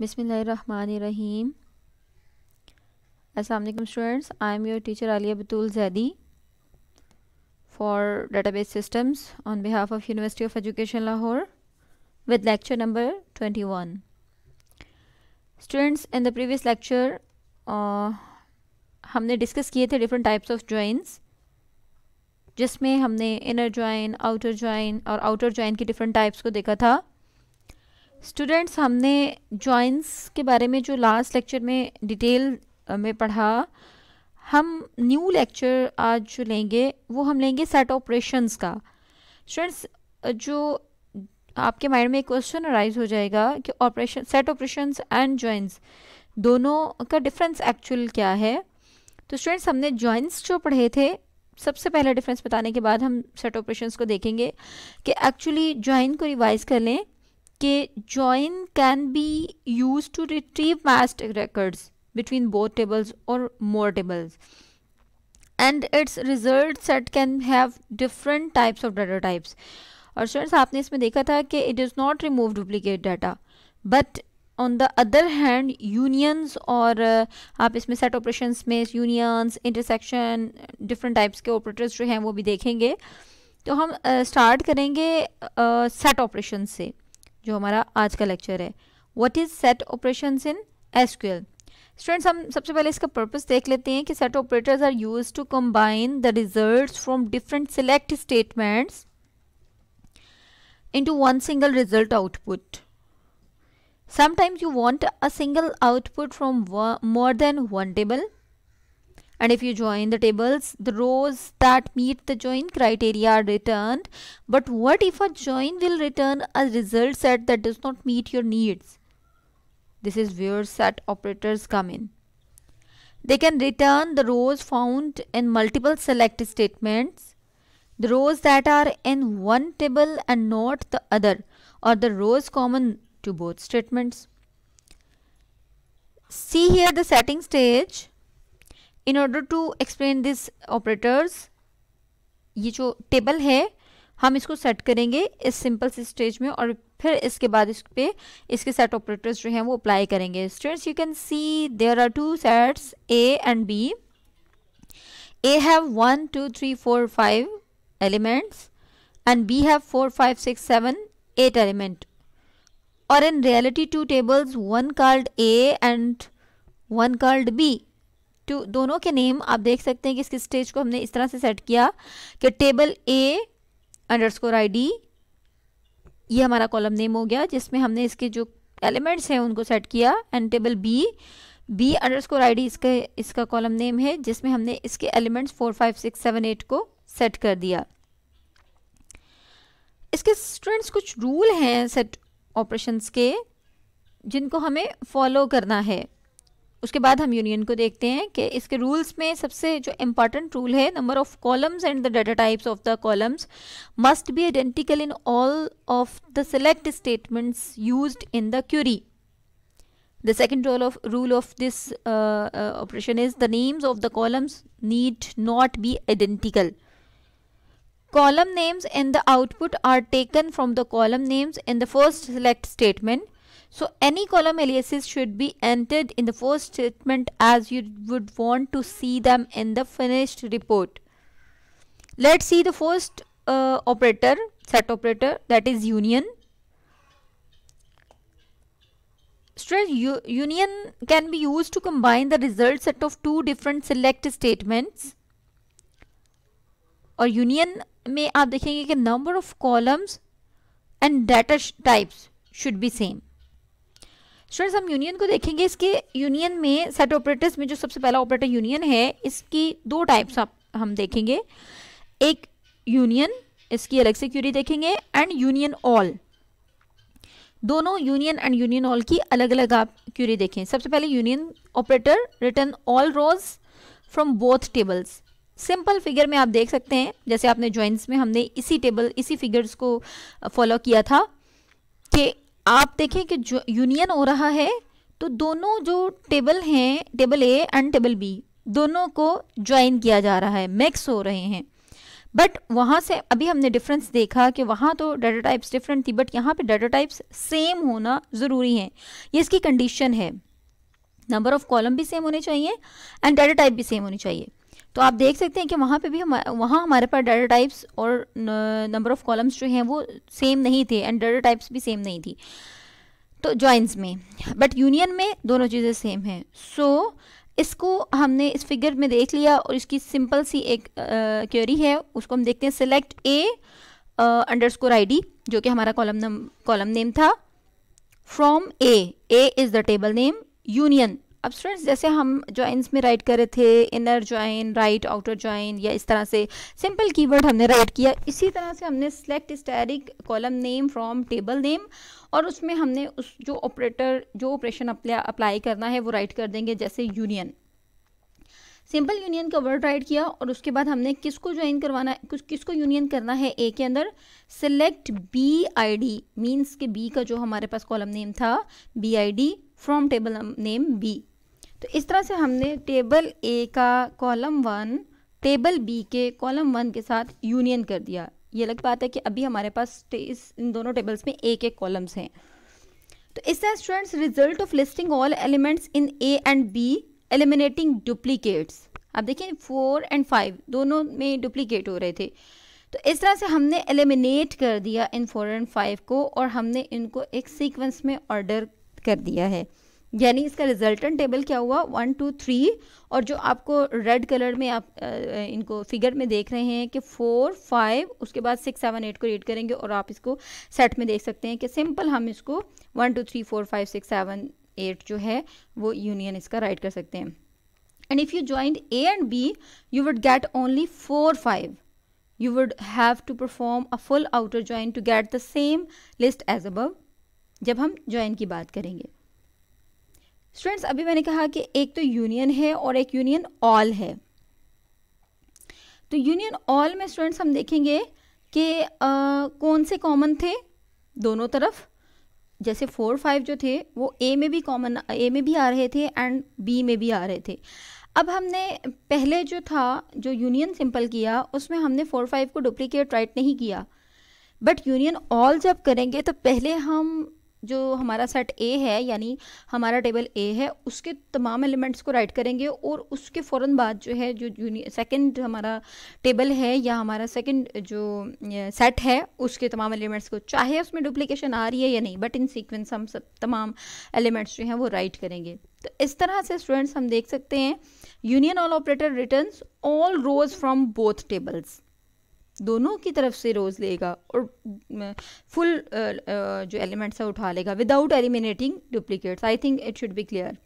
बिसमीम असलम students I am your teacher Aliya Batool Zaidi for database systems on behalf of University of Education Lahore with lecture number twenty one students in the previous lecture हमने discuss किए थे different types of joins जिसमें हमने inner join outer join और outer join की different types को देखा था स्टूडेंट्स हमने जॉइंस के बारे में जो लास्ट लेक्चर में डिटेल में पढ़ा हम न्यू लेक्चर आज जो लेंगे वो हम लेंगे सेट ऑपरेशंस का स्टूडेंट्स जो आपके माइंड में एक क्वेश्चन अराइज हो जाएगा कि operation set operations and joins दोनों का डिफरेंस एक्चुअल क्या है तो स्टूडेंट्स हमने जॉइंट्स जो पढ़े थे सबसे पहले डिफरेंस बताने के बाद हम सेट ऑपरेशंस को देखेंगे कि एक्चुअली जॉइन को रिवाइज कर लें कि join can be use to retrieve most records between both tables और more tables and its result set can have different types of data types और स्टूडेंट्स आपने इसमें देखा था कि it is not remove duplicate data but on the other hand unions और uh, आप इसमें सेट ऑपरेशन में यूनियंस इंटरसेक्शन डिफरेंट टाइप्स के ऑपरेटर्स जो हैं वो भी देखेंगे तो हम स्टार्ट uh, करेंगे सेट uh, ऑपरेशन से जो हमारा आज का लेक्चर है what is set operation in SQL students हम सबसे पहले इसका पर्पज देख लेते हैं कि set operators are use to combine the result from different select statements to one single result output sometimes you want a single output from more than one table and if you join the tables the rows that meet the join criteria are returned but what if a join will return a result set that does not meet your needs this is where set operators come in they can return the rows found in multiple select statements the rows that are in one table and not the other or the rows common to both statements see here the setting stage in order to explain this operators ये जो table है हम इसको set करेंगे इस simple से stage में और फिर इसके बाद इस पर इसके सेट ऑपरेटर्स जो हैं वो अप्लाई करेंगे students you can see there are two sets A and B A have one two three four five elements and B have four five six seven eight element और in reality two tables one called A and one called B to दोनों के name आप देख सकते हैं कि इसके stage को हमने इस तरह से सेट किया कि table A underscore I ये हमारा कॉलम नेम हो गया जिसमें हमने इसके जो एलिमेंट्स हैं उनको सेट किया and table B B underscore I इसके इसका कॉलम नेम है जिसमें हमने इसके elements four five six seven eight को सेट कर दिया इसके स्टूडेंट्स कुछ रूल हैं सेट ऑपरेशंस के जिनको हमें फॉलो करना है उसके बाद हम यूनियन को देखते हैं कि इसके रूल्स में सबसे जो इम्पॉर्टेंट रूल है number of columns and the data types of the columns must be identical in all of the select statements use in the query the second role of rule of this operation is the names of the columns need not be identical column names and the output are taken from the column names and the first select statement So any column aliases should be entered in the first statement as you would want to see them in the finished report. Let's see the first uh, operator, set operator that is union. Stress union can be used to combine the result set of two different select statements. Or union may आप देखेंगे कि number of columns and data types should be same. Students हम union को देखेंगे इसके union में set operators में जो सबसे पहला ऑपरेटर यूनियन है इसकी दो टाइप्स आप हम देखेंगे एक यूनियन इसकी अलग से क्यूरी देखेंगे एंड यूनियन ऑल दोनों यूनियन एंड यूनियन ऑल की अलग अलग आप क्यूरी देखें सबसे पहले union operator return all rows from both tables simple figure में आप देख सकते हैं जैसे आपने ज्वाइंट्स में हमने इसी टेबल इसी फिगर्स को फॉलो किया था कि आप देखें कि जो यूनियन हो रहा है तो दोनों जो टेबल हैं table A and table B दोनों को ज्वाइन किया जा रहा है मिक्स हो रहे हैं बट वहाँ से अभी हमने डिफरेंस देखा कि वहाँ तो डाटा टाइप्स डिफरेंट थी बट यहाँ पे डाटा टाइप्स सेम होना ज़रूरी है ये इसकी कंडीशन है नंबर ऑफ कॉलम भी सेम होने चाहिए एंड डाटा टाइप भी सेम होनी चाहिए तो आप देख सकते हैं कि वहाँ पे भी हमा, वहाँ हमारे पास डाटा टाइप्स और नंबर ऑफ़ कॉलम्स जो हैं वो सेम नहीं थे एंड डाटा टाइप्स भी सेम नहीं थी तो जॉइंस में बट यूनियन में दोनों चीज़ें सेम हैं सो so, इसको हमने इस फिगर में देख लिया और इसकी सिंपल सी एक क्योरी है उसको हम देखते हैं select A underscore I जो कि हमारा कॉलम कॉलम नेम था from A A is the table name union अब स्टूडेंट्स जैसे हम ज्वाइंस में राइट करे थे inner join right outer join या इस तरह से सिंपल कीवर्ड हमने राइट किया इसी तरह से हमने select asterisk column name from table name और उसमें हमने उस जो ऑपरेटर जो ऑपरेशन अप्लाई करना है वो राइट कर देंगे जैसे यूनियन सिंपल यूनियन का वर्ड राइट किया और उसके बाद हमने किसको ज्वाइन करवाना है किस किसको यूनियन करना है ए के अंदर select B I D means के बी का जो हमारे पास कॉलम नेम था B I D from table name B तो इस तरह से हमने टेबल ए का कॉलम वन टेबल बी के कॉलम वन के साथ यूनियन कर दिया ये अलग बात है कि अभी हमारे पास इस इन दोनों टेबल्स में एक एक कॉलम्स हैं तो इस तरह students result of listing all elements in A and B eliminating duplicates आप देखिए फोर एंड फाइव दोनों में डुप्लीकेट हो रहे थे तो इस तरह से हमने एलिमिनेट कर दिया इन फोर एंड फाइव को और हमने इनको एक सीक्वेंस में ऑर्डर कर दिया है यानी इसका रिजल्टेंट टेबल क्या हुआ वन टू थ्री और जो आपको रेड कलर में आप आ, इनको फिगर में देख रहे हैं कि फोर फाइव उसके बाद सिक्स सेवन एट को रीड करेंगे और आप इसको सेट में देख सकते हैं कि सिंपल हम इसको one two three four five six seven eight जो है वो यूनियन इसका राइट कर सकते हैं and if you join A and B you would get only four five you would have to perform a full outer join to get the same list as above जब हम join की बात करेंगे students अभी मैंने कहा कि एक तो यूनियन है और एक यूनियन ऑल है तो यूनियन ऑल में स्टूडेंट्स हम देखेंगे कि कौन से कॉमन थे दोनों तरफ जैसे फोर फाइव जो थे वो ए में भी कॉमन ए में भी आ रहे थे एंड बी में भी आ रहे थे अब हमने पहले जो था जो यूनियन सिंपल किया उसमें हमने फोर फाइव को डुप्लीकेट राइट नहीं किया बट यूनियन ऑल जब करेंगे तो पहले हम जो हमारा सेट ए है यानी हमारा टेबल ए है उसके तमाम एलिमेंट्स को राइट करेंगे और उसके फ़ौर बाद जो है जो सेकंड हमारा टेबल है या हमारा सेकंड जो सेट है उसके तमाम एलिमेंट्स को चाहे उसमें डुप्लिकेशन आ रही है या नहीं बट इन सीक्वेंस हम सब तमाम एलिमेंट्स जो हैं वो राइट करेंगे तो इस तरह से स्टूडेंट्स हम देख सकते हैं union all operator return all rows from both tables दोनों की तरफ से रोज़ लेगा और फुल जो एलिमेंट्स है उठा लेगा without eliminating duplicates I think it should be clear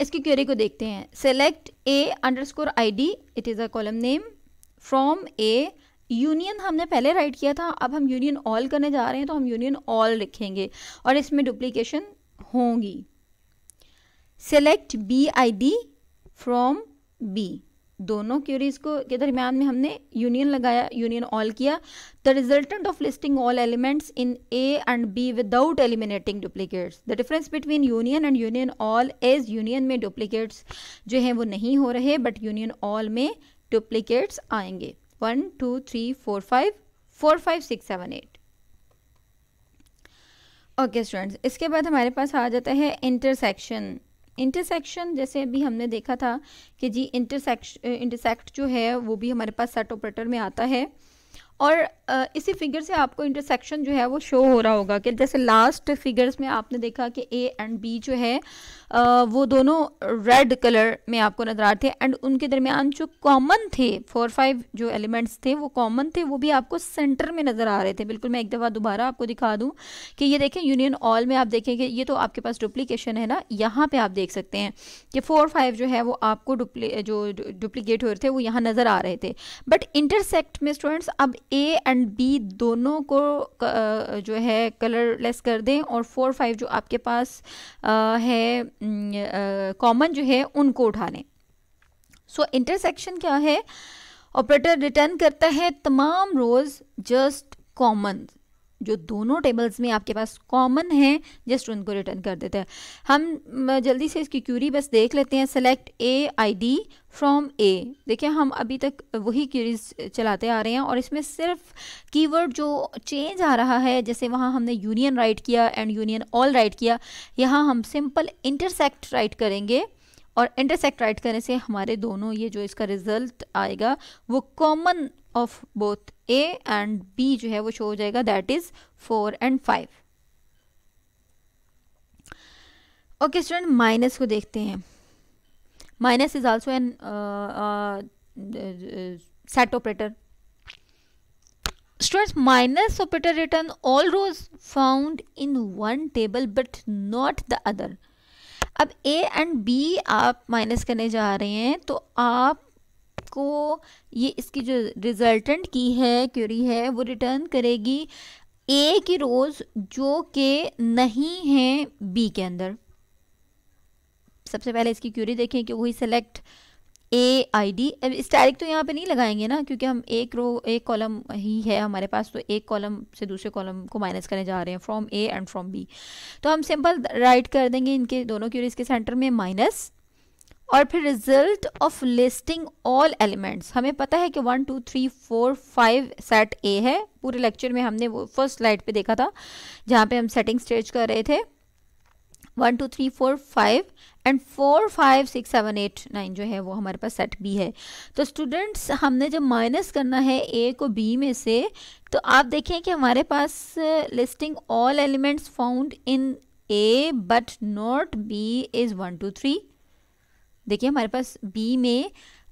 इसकी क्वेरी को देखते हैं select A underscore I D it is a column name from A union हमने पहले राइट किया था अब हम यूनियन ऑल करने जा रहे हैं तो हम यूनियन ऑल लिखेंगे और इसमें डुप्लीकेशन होंगी select B I D from B दोनों क्यूरीज को के दरमियान में हमने यूनियन लगाया यूनियन ऑल किया the resultant of listing all elements in A and B without eliminating duplicates the difference between union and union all as union में duplicates जो हैं वो नहीं हो रहे बट यूनियन ऑल में डुप्लीकेट्स आएंगे one two three four five four five six seven eight okay students इसके बाद हमारे पास आ जाता है इंटरसेक्शन इंटरसेक्शन जैसे अभी हमने देखा था कि जी इंटरसेक्श इंटरसेक्ट जो है वो भी हमारे पास सेट ऑपरेटर में आता है और इसी फिगर से आपको इंटरसेक्शन जो है वो शो हो रहा होगा कि जैसे लास्ट फिगर्स में आपने देखा कि ए एंड बी जो है वो दोनों रेड कलर में आपको नज़र आ रहे थे एंड उनके दरमियान जो कॉमन थे फोर फाइव जो एलिमेंट्स थे वो कॉमन थे वो भी आपको सेंटर में नज़र आ रहे थे बिल्कुल मैं एक दफ़ा दोबारा आपको दिखा दूँ कि ये देखें यूनियन ऑल में आप देखें कि ये तो आपके पास डुप्लीकेशन है ना यहाँ पर आप देख सकते हैं कि फोर फाइव जो है वो आपको डुप्ली जो डुप्लीकेट हो रहे थे वो यहाँ नज़र आ रहे थे बट इंटरसेक्ट में स्टूडेंट्स अब ए एंड बी दोनों को जो है कलरलेस कर दें और फोर फाइव जो आपके पास है कॉमन जो है उनको उठा लें सो इंटरसेक्शन क्या है ऑपरेटर रिटर्न करता है तमाम रोज जस्ट कॉमन जो दोनों टेबल्स में आपके पास कॉमन है जस्ट उनको रिटर्न कर देते हैं हम जल्दी से इसकी क्यूरी बस देख लेते हैं select A I D from A देखिए हम अभी तक वही क्यूरीज चलाते आ रहे हैं और इसमें सिर्फ कीवर्ड जो चेंज आ रहा है जैसे वहाँ हमने यूनियन राइट किया एंड यूनियन ऑल राइट किया यहाँ हम सिंपल इंटरसेक्ट राइट करेंगे और राइट करने से हमारे दोनों ये जो इसका रिजल्ट आएगा वो common of both A and B जो है वो शो हो जाएगा that is four and five okay student minus को देखते हैं minus is also an set operator students minus operator return all rows found in one table but not the other अब A and B आप minus करने जा रहे हैं तो आपको ये इसकी जो रिजल्टेंट की है क्यूरी है वो रिटर्न करेगी ए की रोज़ जो कि नहीं है बी के अंदर सबसे पहले इसकी क्यूरी देखें कि वही सेलेक्ट ए आई डी इस डायरेक्ट तो यहाँ पे नहीं लगाएंगे ना क्योंकि हम एक रो एक कॉलम ही है हमारे पास तो एक कॉलम से दूसरे कॉलम को माइनस करने जा रहे हैं from A and from B तो हम सिंपल राइट कर देंगे इनके दोनों क्यूरीज के सेंटर में माइनस और फिर result of listing all elements हमें पता है कि one two three four five set A है पूरे लेक्चर में हमने वो फर्स्ट स्लाइड पे देखा था जहाँ पे हम सेटिंग स्टेज कर रहे थे one two three four five and four five six seven eight nine जो है वो हमारे पास सेट बी है तो स्टूडेंट्स हमने जब माइनस करना है ए को बी में से तो आप देखें कि हमारे पास listing all elements found in A but not B is one two three देखिए हमारे पास बी में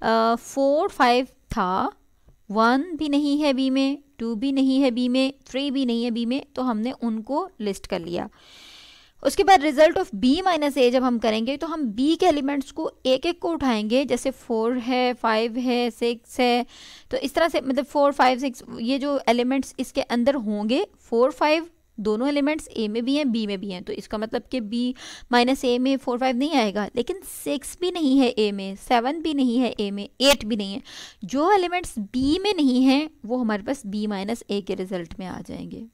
फोर uh, फाइव था वन भी नहीं है बी में टू भी नहीं है बी में थ्री भी नहीं है बी में तो हमने उनको लिस्ट कर लिया उसके बाद result of B minus A जब हम करेंगे तो हम बी के एलिमेंट्स को एक एक को उठाएंगे जैसे फोर है फाइव है सिक्स है तो इस तरह से मतलब फोर फाइव सिक्स ये जो एलिमेंट्स इसके अंदर होंगे फोर फाइव दोनों एलिमेंट्स ए में भी हैं बी में भी हैं तो इसका मतलब कि बी माइनस ए में फोर फाइव नहीं आएगा लेकिन सिक्स भी नहीं है ए में सेवन भी नहीं है ए में एट भी नहीं है जो एलिमेंट्स बी में नहीं हैं वो हमारे पास बी माइनस ए के रिज़ल्ट में आ जाएंगे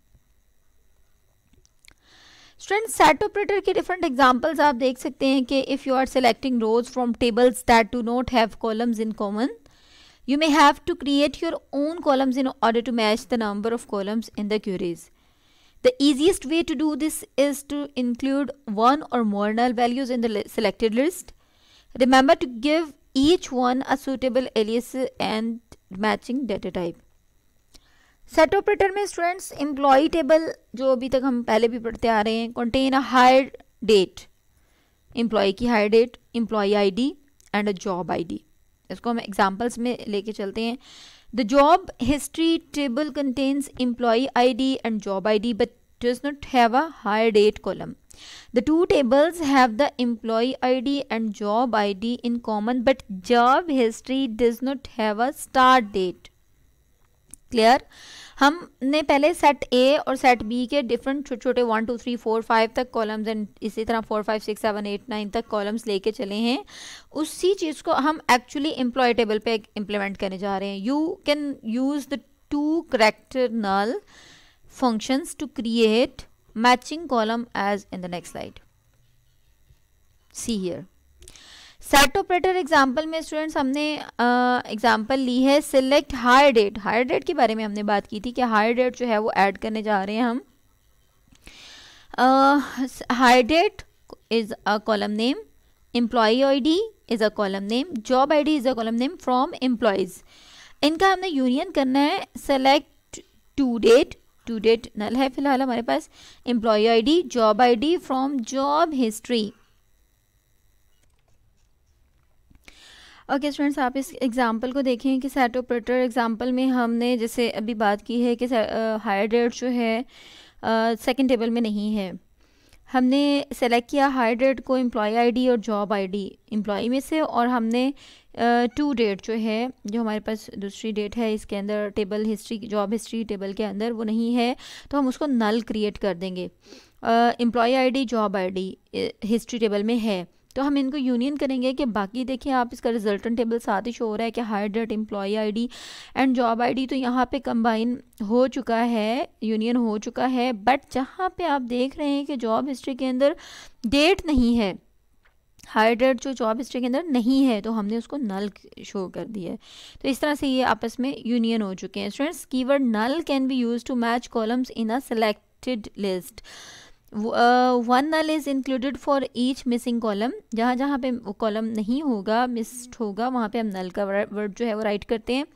स्टूडेंट सेट ऑपरेटर के डिफरेंट एग्जाम्पल्स आप देख सकते हैं कि if you are selecting rows from tables that do not have columns in common you may have to create your own columns in order to match the number of columns in the queries the easiest way to do this is to include one or more null values in the selected list remember to give each one a alias and matching data type set operator में students employee table जो अभी तक हम पहले भी पढ़ते आ रहे हैं contain a hire date employee की hire date employee ID and a job ID इसको हम एग्जांपल्स में लेके चलते हैं the job history table contains employee ID and job ID but does not have a hire date column. The two tables have the employee ID and job I in common but job history does not have a start date clear हमने पहले set ए और set B के different छोटे छोटे one two three four five तक columns and इसी तरह four five six seven eight nine तक कॉलम्स लेके चले हैं उसी चीज़ को हम एक्चुअली एम्प्लॉय टेबल पे इम्प्लीमेंट करने जा रहे हैं you can use the to character null functions to create matching column as in the next slide see here set operator example में स्टूडेंट्स हमने एग्जाम्पल ली है select hire date higher date के बारे में हमने बात की थी कि हायर डेट जो है वो ऐड करने जा रहे हैं हम hire date is a column name employee I D is a column name job I D is a column name from employees इनका हमने यूनियन करना है select to date to date null है फिलहाल हमारे पास employee ID job ID from job history okay okay, students आप इस एग्ज़ाम्पल को देखें कि सेट ऑपरेटर एग्ज़ाम्पल में हमने जैसे अभी बात की है कि हायर डेट जो है सेकंड टेबल में नहीं है हमने सेलेक्ट किया हायर डेट को एम्प्लॉय आईडी और जॉब आईडी एम्प्लॉय में से और हमने टू uh, डेट जो है जो हमारे पास दूसरी डेट है इसके अंदर table history job history table के अंदर वो नहीं है तो हम उसको नल क्रिएट कर देंगे employee ID job ID history table में है तो हम इनको यूनियन करेंगे कि बाकी देखिए आप इसका रिजल्टन टेबल साथ ही शो हो रहा है कि hire date employee I and job I तो यहाँ पर कम्बाइन हो चुका है यूनियन हो चुका है बट जहाँ पर आप देख रहे हैं कि जॉब हिस्ट्री के अंदर डेट नहीं है हायर डेट जो जॉब हिस्ट्री के अंदर नहीं है तो हमने उसको नल शो कर दिया है तो इस तरह से ये आपस में यूनियन हो चुके हैं students keyword null can be use to match columns in a selected list one null is included for each missing column जहाँ जहाँ पे वो कॉलम नहीं होगा मिस्ड होगा वहाँ पे हम नल का वर्ड जो है वो राइट करते हैं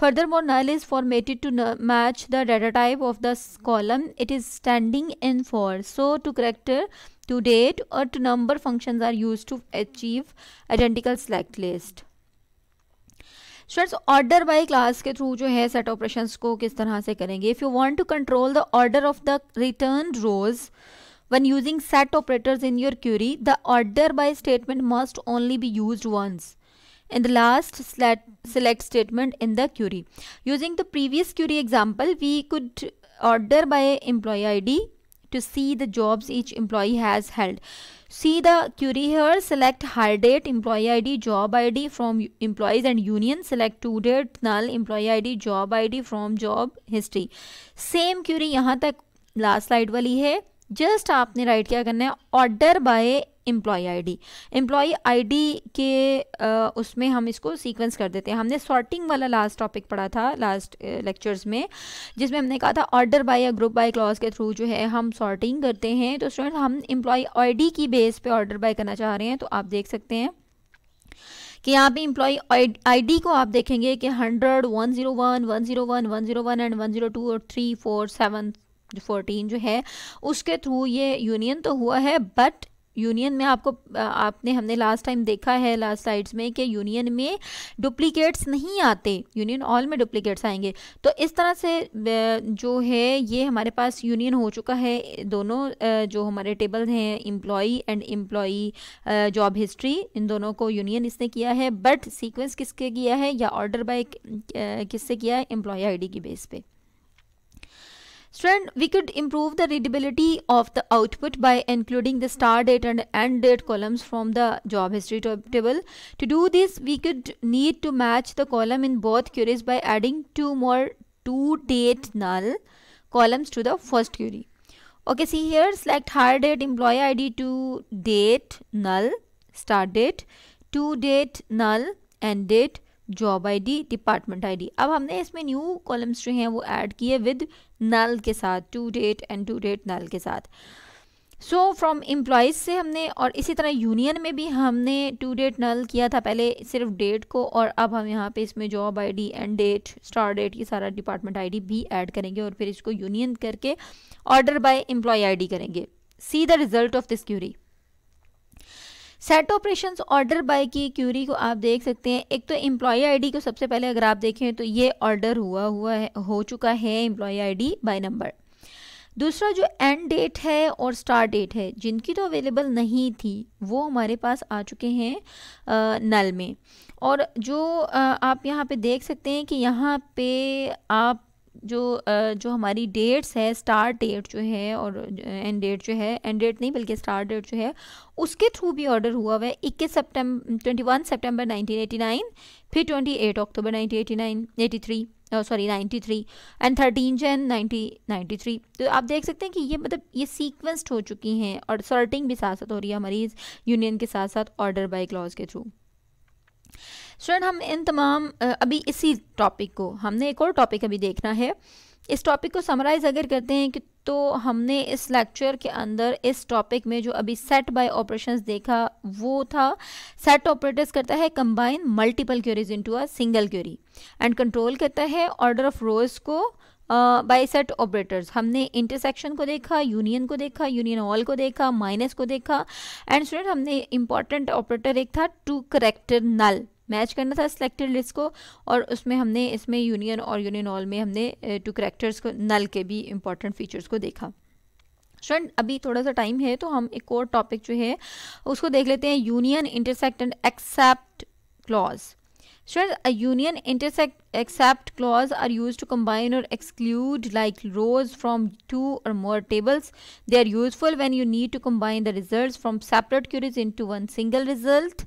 furthermore null is formatted to match the data type of the column it is standing in for so to character to date or to number function are use to achieve identical select list students order by class के through जो है set operation को किस तरह से करेंगे if you want to control the order of the return rows when using set operator in your Curie the order by statement must only be use once in the last select statement in the query using the previous query example we could order by employee I D to see the jobs each employee has held see the query here select hire date employee id job id from employees and union select to date null employee id job id from job history same query यहाँ तक last slide वाली है just आपने right क्या करना है order by employee ID I ID के आ, उसमें हम इसको सीक्वेंस कर देते हैं हमने सॉर्टिंग वाला लास्ट टॉपिक पढ़ा था लास्ट लेक्चर्स में जिसमें हमने कहा था ऑर्डर बाय या ग्रुप बाय क्लॉज के थ्रू जो है हम सॉर्टिंग करते हैं तो स्टूडेंट हम आई आईडी की बेस पे ऑर्डर बाय करना चाह रहे हैं तो आप देख सकते हैं कि यहाँ पे आई आईडी को आप देखेंगे कि hundred one zero one one zero one one zero one and one zero two और थ्री फोर सेवन फोर्टीन जो है उसके थ्रू ये यूनियन तो हुआ है बट यूनियन में आपको आपने हमने लास्ट टाइम देखा है लास्ट साइड्स में कि यूनियन में डुप्लीकेट्स नहीं आते यूनियन ऑल में डुप्लीकेट्स आएंगे तो इस तरह से जो है ये हमारे पास यूनियन हो चुका है दोनों जो हमारे टेबल हैं employee and employee job history इन दोनों को यूनियन इसने किया है बट सीक्वेंस किसके किया है या ऑर्डर बाय किससे किया है एम्प्लॉय आई की बेस पर Student, we could improve the readability of the output by including the start date and end date columns from the job history table. To do this, we could need to match the column in both queries by adding two more to date null columns to the first query. Okay, see here, select hire date, employee ID to date null, start date, to date null, end date, job ID department ID अब हमने इसमें new columns जो हैं वो add किए with null के साथ to date and to date null के साथ सो फ्रॉम एम्प्लॉयज़ से हमने और इसी तरह यूनियन में भी हमने टू डेट नल किया था पहले सिर्फ डेट को और अब हम यहाँ पे इसमें job ID and date start date ये सारा डिपार्टमेंट आईडी भी ऐड करेंगे और फिर इसको यूनियन करके ऑर्डर बाय एम्प्लॉय आईडी करेंगे see the result of this query set operations order by की क्यूरी को आप देख सकते हैं एक तो एम्प्लॉय आईडी को सबसे पहले अगर आप देखें तो ये ऑर्डर हुआ हुआ है हो चुका है एम्प्लॉय आईडी बाय नंबर दूसरा जो एंड डेट है और स्टार्ट डेट है जिनकी तो अवेलेबल नहीं थी वो हमारे पास आ चुके हैं आ, नल में और जो आ, आप यहाँ पे देख सकते हैं कि यहाँ पे आप जो जो हमारी डेट्स है स्टार्ट डेट जो है और एंड डेट जो है एंड डेट नहीं बल्कि स्टार्ट डेट जो है उसके थ्रू भी ऑर्डर हुआ हुआ है इक्कीस September twenty one September nineteen eighty nine फिर twenty eight October nineteen eighty nine eighty three sorry ninety three and thirteen Jan ninety ninety three तो आप देख सकते हैं कि ये मतलब ये सीक्वेंस्ड हो चुकी हैं और सॉर्टिंग भी साथ साथ हो रही है हमारी यूनियन के साथ साथ ऑर्डर बाई क्लॉज के थ्रू स्टूडेंट हम इन तमाम अभी इसी टॉपिक को हमने एक और टॉपिक अभी देखना है इस टॉपिक को समराइज़ अगर करते हैं कि तो हमने इस लेक्चर के अंदर इस टॉपिक में जो अभी सेट बाय ऑपरेशंस देखा वो था सेट ऑपरेटर्स करता है combine multiple queries into a single query and control करता है ऑर्डर ऑफ रोज को बाई सेट ऑपरेटर्स हमने इंटरसेक्शन को देखा यूनियन को देखा यूनियन ऑल को देखा माइनस को देखा एंड स्टूडेंट हमने इंपॉर्टेंट ऑपरेटर एक था टू करेक्टर नल मैच करना था सिलेक्टेड लिस्ट को और उसमें हमने इसमें यूनियन और यूनियन ऑल में हमने टू करेक्टर्स को नल के भी इंपॉर्टेंट फीचर्स को देखा स्टूडेंट अभी थोड़ा सा टाइम है तो हम एक और टॉपिक जो है उसको देख लेते हैं union intersect and except clause student union intersect except clause are use to combine or exclude like rows from two or more tables they are useful when you need to combine the result from separate queries into one single result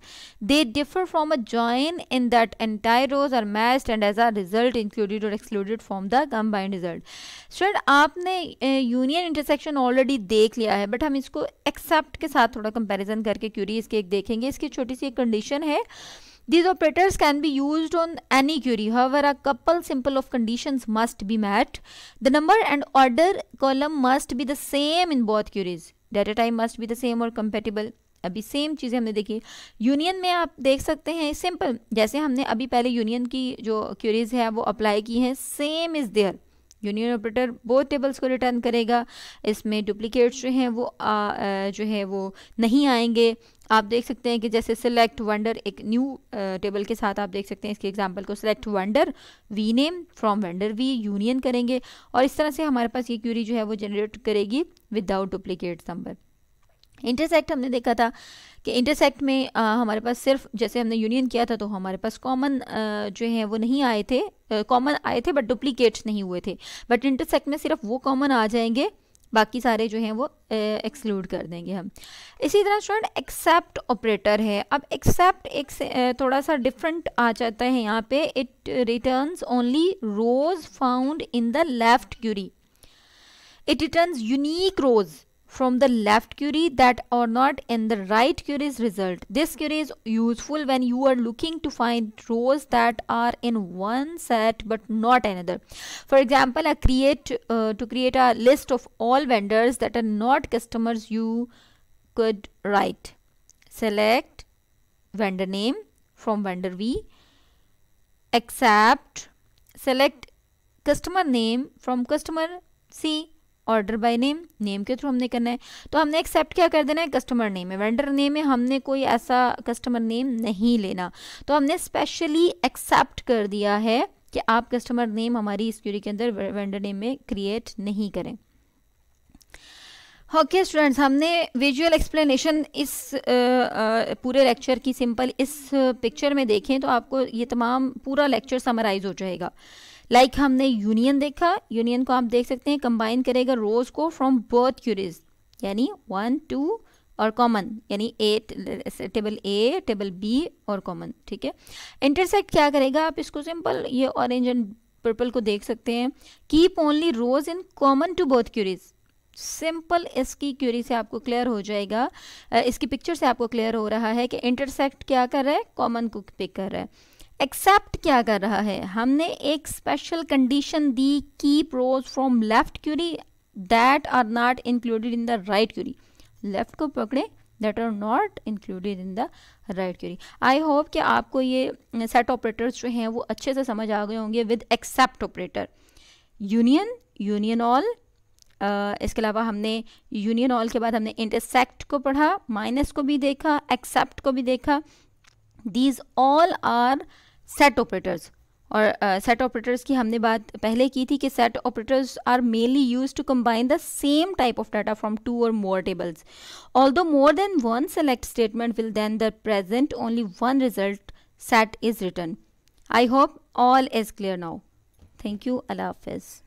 they differ from a join in that entire rows are matched and as a result included or excluded from the combine result short आपने union intersection already देख लिया है but हम इसको accept के साथ थोड़ा comparison करके क्यूरीज के एक देखेंगे इसकी छोटी सी एक कंडीशन है These operators can be used on any query. However, a couple simple of conditions must be met. The number and order column must be the same in both queries. Data type must be the same or compatible. अभी same चीज़ें हमने देखी union में आप देख सकते हैं simple जैसे हमने अभी पहले यूनियन की जो क्यूरीज है वो अप्लाई की हैं same is there union operator both tables को रिटर्न करेगा इसमें डुप्लीकेट्स जो हैं वो आ, आ, जो है वो नहीं आएंगे आप देख सकते हैं कि जैसे सिलेक्ट वंडर एक न्यू टेबल के साथ आप देख सकते हैं इसके एग्जांपल को select vendor V name from vendor V union करेंगे और इस तरह से हमारे पास ये क्यूरी जो है वो जनरेट करेगी विदाउट डुप्लीकेट नंबर इंटरसेक्ट हमने देखा था कि इंटरसेक्ट में आ, हमारे पास सिर्फ जैसे हमने यूनियन किया था तो हमारे पास कॉमन जो है वो नहीं आए थे कॉमन आए थे बट डुप्लीकेट्स नहीं हुए थे बट इंटरसेक्ट में सिर्फ वो कॉमन आ जाएंगे बाकी सारे जो हैं वो एक्सक्लूड कर देंगे हम इसी तरह स्टूडेंट एक्सेप्ट ऑपरेटर है अब एक्सेप्ट एक थोड़ा सा डिफरेंट आ जाता है यहाँ पे it returns only rows found in the left query it returns unique rows from the left query that are not in the right query's result. This query is useful when you are looking to find rows that are in one set but not another. For example, create uh, to create a list of all vendors that are not customers you could write. Select vendor name from vendor V, except select customer name from customer C order by name name के through हमने करना है तो हमने accept क्या कर देना है कस्टमर नेम है वेंडर नेम में हमने कोई ऐसा कस्टमर नेम नहीं लेना तो हमने स्पेशली एक्सेप्ट कर दिया है कि आप कस्टमर नेम हमारी इस क्यूरी के अंदर वेंडर नेम में क्रिएट नहीं करें ओके okay, स्टूडेंट्स हमने विजुअल एक्सप्लेनेशन इस आ, आ, पूरे लेक्चर की सिंपल इस पिक्चर में देखें तो आपको ये तमाम पूरा लेक्चर समराइज़ हो जाएगा लाइक like हमने यूनियन देखा यूनियन को आप देख सकते हैं कंबाइन करेगा रोज को फ्रॉम बर्थ क्यूरीज यानी वन टू और कॉमन यानी A table A table B और कॉमन ठीक है इंटरसेक्ट क्या करेगा आप इसको सिंपल ये ऑरेंज एंड पर्पल को देख सकते हैं keep only rows in common to both queries simple इसकी क्यूरी से आपको क्लियर हो जाएगा इसकी पिक्चर से आपको क्लियर हो रहा है कि इंटरसेक्ट क्या कर रहा है कॉमन को पिक कर रहा है एक्सेप्ट क्या कर रहा है हमने एक स्पेशल कंडीशन दी की rows from left query that are not included in the right query left को पकड़े that are not included in the right query I hope कि आपको ये सेट ऑपरेटर्स जो हैं वो अच्छे से समझ आ गए होंगे with except operator union union all इसके अलावा हमने यूनियन ऑल के बाद हमने इंटरसेक्ट को पढ़ा माइनस को भी देखा एक्सेप्ट को भी देखा these all are set operators और सेट uh, ऑपरेटर्स की हमने बात पहले की थी कि set operators are mainly used to combine the same type of data from two or more tables all though more than one select statement will then the present only one result set is return I hope all is clear now thank you Allah हाफिज़